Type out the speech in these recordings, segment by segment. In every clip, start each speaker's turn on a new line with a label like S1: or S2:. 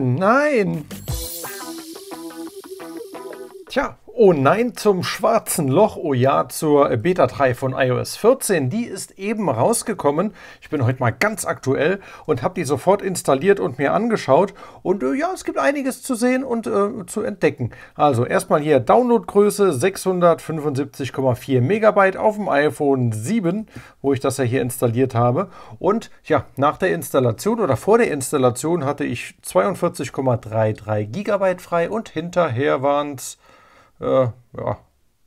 S1: nein! Tja, Oh nein zum schwarzen Loch, oh ja zur Beta 3 von iOS 14, die ist eben rausgekommen. Ich bin heute mal ganz aktuell und habe die sofort installiert und mir angeschaut und äh, ja, es gibt einiges zu sehen und äh, zu entdecken. Also erstmal hier Downloadgröße 675,4 Megabyte auf dem iPhone 7, wo ich das ja hier installiert habe und ja, nach der Installation oder vor der Installation hatte ich 42,33 Gigabyte frei und hinterher waren es äh, ja,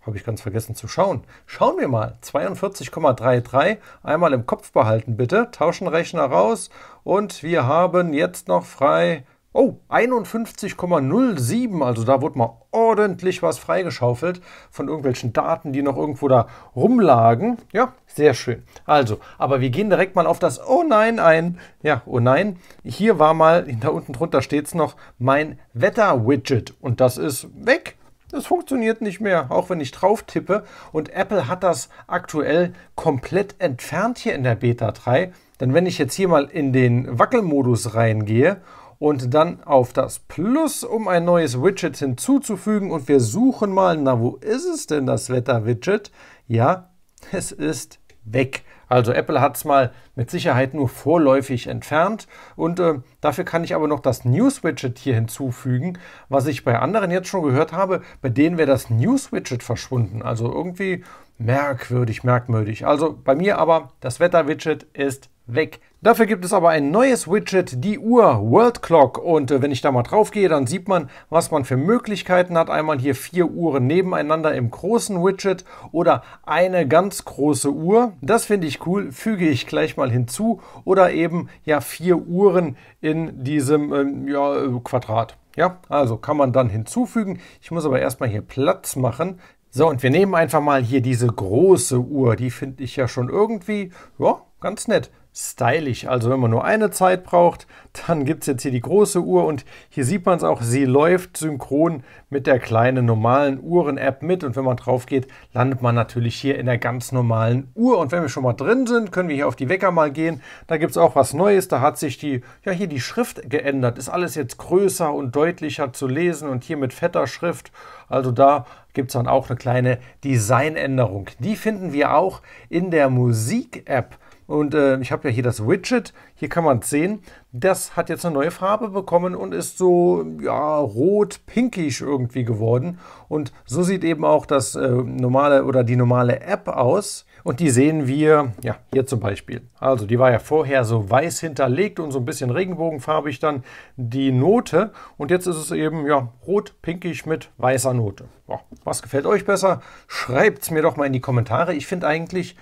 S1: habe ich ganz vergessen zu schauen. Schauen wir mal. 42,33. Einmal im Kopf behalten, bitte. Tauschen Rechner raus. Und wir haben jetzt noch frei. Oh, 51,07. Also da wurde mal ordentlich was freigeschaufelt von irgendwelchen Daten, die noch irgendwo da rumlagen. Ja, sehr schön. Also, aber wir gehen direkt mal auf das Oh nein ein. Ja, oh nein. Hier war mal, da unten drunter steht es noch, mein Wetter-Widget. Und das ist weg. Das funktioniert nicht mehr, auch wenn ich drauf tippe. Und Apple hat das aktuell komplett entfernt hier in der Beta 3. Denn wenn ich jetzt hier mal in den Wackelmodus reingehe und dann auf das Plus, um ein neues Widget hinzuzufügen und wir suchen mal, na wo ist es denn das Wetter-Widget? Ja, es ist weg. Also Apple hat es mal mit Sicherheit nur vorläufig entfernt und äh, dafür kann ich aber noch das News-Widget hier hinzufügen, was ich bei anderen jetzt schon gehört habe, bei denen wäre das News-Widget verschwunden. Also irgendwie merkwürdig, merkwürdig. Also bei mir aber das Wetter-Widget ist weg. Dafür gibt es aber ein neues Widget, die Uhr World Clock. Und äh, wenn ich da mal drauf gehe, dann sieht man, was man für Möglichkeiten hat. Einmal hier vier Uhren nebeneinander im großen Widget oder eine ganz große Uhr. Das finde ich cool, füge ich gleich mal hinzu. Oder eben ja vier Uhren in diesem ähm, ja, äh, Quadrat. Ja, also kann man dann hinzufügen. Ich muss aber erstmal hier Platz machen. So, und wir nehmen einfach mal hier diese große Uhr. Die finde ich ja schon irgendwie, ja, ganz nett stylisch. Also wenn man nur eine Zeit braucht, dann gibt es jetzt hier die große Uhr und hier sieht man es auch, sie läuft synchron mit der kleinen normalen Uhren-App mit und wenn man drauf geht, landet man natürlich hier in der ganz normalen Uhr. Und wenn wir schon mal drin sind, können wir hier auf die Wecker mal gehen. Da gibt es auch was Neues, da hat sich die, ja hier die Schrift geändert, ist alles jetzt größer und deutlicher zu lesen und hier mit fetter Schrift. Also da gibt es dann auch eine kleine Designänderung. Die finden wir auch in der Musik-App. Und äh, ich habe ja hier das Widget, hier kann man es sehen. Das hat jetzt eine neue Farbe bekommen und ist so ja, rot pinkig irgendwie geworden. Und so sieht eben auch das äh, normale oder die normale App aus. Und die sehen wir ja, hier zum Beispiel. Also die war ja vorher so weiß hinterlegt und so ein bisschen regenbogenfarbig dann die Note. Und jetzt ist es eben ja, rot pinkig mit weißer Note. Ja, was gefällt euch besser? Schreibt es mir doch mal in die Kommentare. Ich finde eigentlich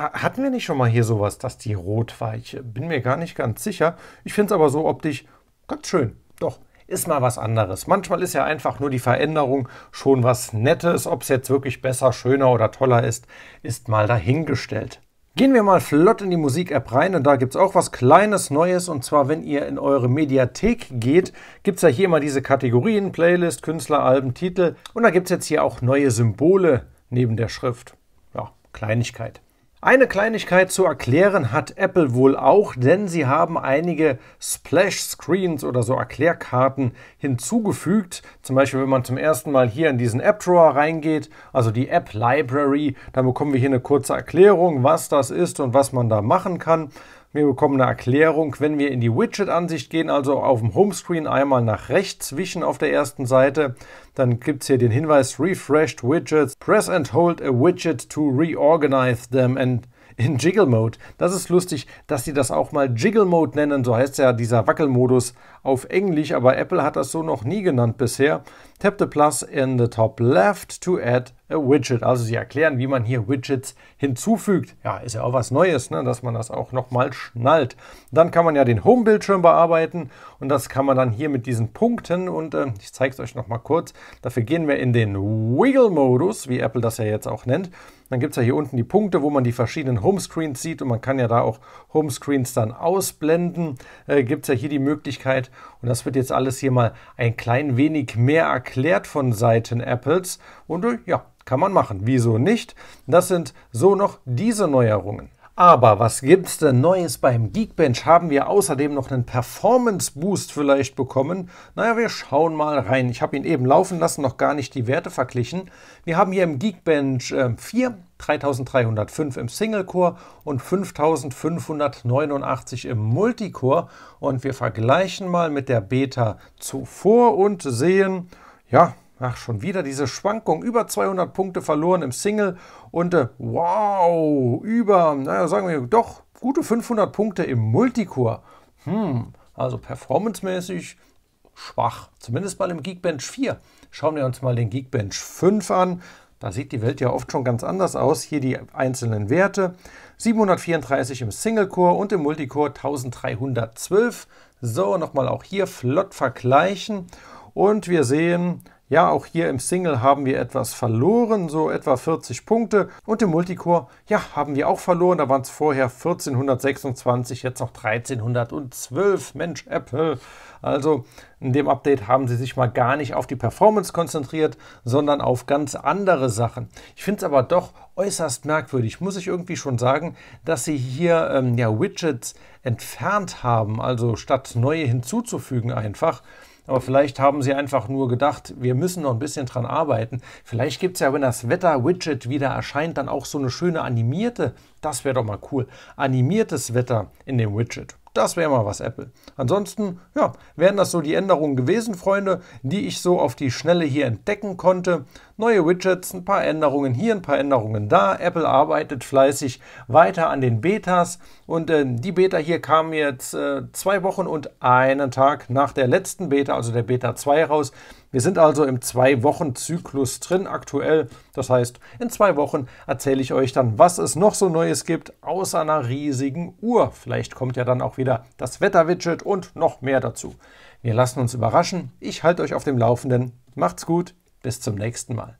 S1: hatten wir nicht schon mal hier sowas, dass die rotweiche? Äh, bin mir gar nicht ganz sicher. Ich finde es aber so optisch ganz schön. Doch, ist mal was anderes. Manchmal ist ja einfach nur die Veränderung schon was Nettes. Ob es jetzt wirklich besser, schöner oder toller ist, ist mal dahingestellt. Gehen wir mal flott in die Musik-App rein und da gibt es auch was Kleines Neues und zwar, wenn ihr in eure Mediathek geht, gibt es ja hier immer diese Kategorien, Playlist, Künstler, Alben, Titel und da gibt es jetzt hier auch neue Symbole neben der Schrift. Ja, Kleinigkeit. Eine Kleinigkeit zu erklären hat Apple wohl auch, denn sie haben einige Splash-Screens oder so Erklärkarten hinzugefügt. Zum Beispiel, wenn man zum ersten Mal hier in diesen App-Drawer reingeht, also die App-Library, dann bekommen wir hier eine kurze Erklärung, was das ist und was man da machen kann. Wir bekommen eine Erklärung, wenn wir in die Widget-Ansicht gehen, also auf dem Homescreen einmal nach rechts wischen auf der ersten Seite. Dann gibt es hier den Hinweis Refreshed Widgets. Press and hold a widget to reorganize them and in Jiggle Mode. Das ist lustig, dass sie das auch mal Jiggle Mode nennen, so heißt ja dieser Wackelmodus auf Englisch, aber Apple hat das so noch nie genannt bisher. Tap the plus in the top left to add a widget. Also sie erklären, wie man hier Widgets hinzufügt. Ja, ist ja auch was Neues, ne? dass man das auch nochmal schnallt. Dann kann man ja den Home-Bildschirm bearbeiten und das kann man dann hier mit diesen Punkten und äh, ich zeige es euch nochmal kurz. Dafür gehen wir in den Wiggle-Modus, wie Apple das ja jetzt auch nennt. Dann gibt es ja hier unten die Punkte, wo man die verschiedenen Homescreens sieht und man kann ja da auch Homescreens dann ausblenden. Äh, gibt es ja hier die Möglichkeit und das wird jetzt alles hier mal ein klein wenig mehr erklärt erklärt von Seiten Apples und äh, ja, kann man machen. Wieso nicht? Das sind so noch diese Neuerungen. Aber was gibt's denn Neues beim Geekbench? Haben wir außerdem noch einen Performance Boost vielleicht bekommen? Naja, wir schauen mal rein. Ich habe ihn eben laufen lassen, noch gar nicht die Werte verglichen. Wir haben hier im Geekbench äh, 4, 3305 im Single-Core und 5589 im Multicore. Und wir vergleichen mal mit der Beta zuvor und sehen, ja, ach, schon wieder diese Schwankung. Über 200 Punkte verloren im Single und äh, wow, über, naja, sagen wir doch, gute 500 Punkte im Multicore. Hm, also performancemäßig schwach, zumindest mal im Geekbench 4. Schauen wir uns mal den Geekbench 5 an. Da sieht die Welt ja oft schon ganz anders aus. Hier die einzelnen Werte. 734 im Single-Core und im Multicore 1312. So, nochmal auch hier flott vergleichen. Und wir sehen, ja, auch hier im Single haben wir etwas verloren, so etwa 40 Punkte. Und im Multicore, ja, haben wir auch verloren. Da waren es vorher 1426, jetzt noch 1312. Mensch, Apple. Also in dem Update haben sie sich mal gar nicht auf die Performance konzentriert, sondern auf ganz andere Sachen. Ich finde es aber doch äußerst merkwürdig, muss ich irgendwie schon sagen, dass sie hier ähm, ja, Widgets entfernt haben, also statt neue hinzuzufügen einfach. Aber vielleicht haben sie einfach nur gedacht, wir müssen noch ein bisschen dran arbeiten. Vielleicht gibt es ja, wenn das Wetter-Widget wieder erscheint, dann auch so eine schöne animierte, das wäre doch mal cool, animiertes Wetter in dem Widget. Das wäre mal was, Apple. Ansonsten, ja, wären das so die Änderungen gewesen, Freunde, die ich so auf die Schnelle hier entdecken konnte. Neue Widgets, ein paar Änderungen hier, ein paar Änderungen da. Apple arbeitet fleißig weiter an den Betas. Und äh, die Beta hier kam jetzt äh, zwei Wochen und einen Tag nach der letzten Beta, also der Beta 2 raus. Wir sind also im Zwei-Wochen-Zyklus drin aktuell. Das heißt, in zwei Wochen erzähle ich euch dann, was es noch so Neues gibt, außer einer riesigen Uhr. Vielleicht kommt ja dann auch wieder das Wetter-Widget und noch mehr dazu. Wir lassen uns überraschen. Ich halte euch auf dem Laufenden. Macht's gut. Bis zum nächsten Mal.